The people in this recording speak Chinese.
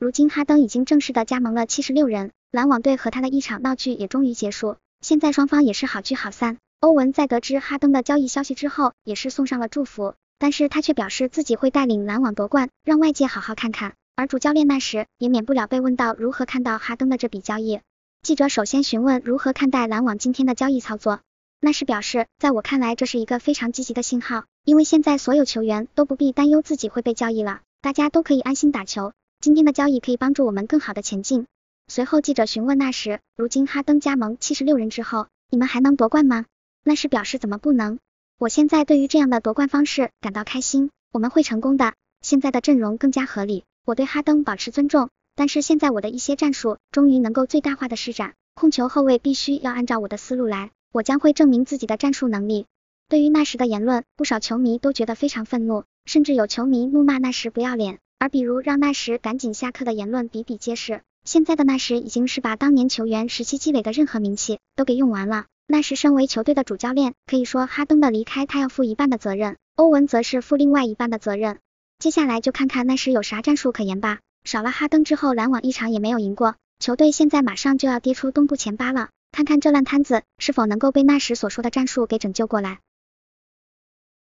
如今哈登已经正式的加盟了七十六人篮网队，和他的一场闹剧也终于结束。现在双方也是好聚好散。欧文在得知哈登的交易消息之后，也是送上了祝福，但是他却表示自己会带领篮网夺冠，让外界好好看看。而主教练纳什也免不了被问到如何看待哈登的这笔交易。记者首先询问如何看待篮网今天的交易操作，纳什表示，在我看来这是一个非常积极的信号，因为现在所有球员都不必担忧自己会被交易了，大家都可以安心打球。今天的交易可以帮助我们更好的前进。随后，记者询问纳什，如今哈登加盟七十六人之后，你们还能夺冠吗？纳什表示怎么不能？我现在对于这样的夺冠方式感到开心，我们会成功的。现在的阵容更加合理，我对哈登保持尊重，但是现在我的一些战术终于能够最大化的施展。控球后卫必须要按照我的思路来，我将会证明自己的战术能力。对于纳什的言论，不少球迷都觉得非常愤怒，甚至有球迷怒骂纳什不要脸。而比如让纳什赶紧下课的言论比比皆是，现在的纳什已经是把当年球员时期积累的任何名气都给用完了。纳什身为球队的主教练，可以说哈登的离开他要负一半的责任，欧文则是负另外一半的责任。接下来就看看纳什有啥战术可言吧。少了哈登之后，篮网一场也没有赢过，球队现在马上就要跌出东部前八了。看看这烂摊子是否能够被纳什所说的战术给拯救过来。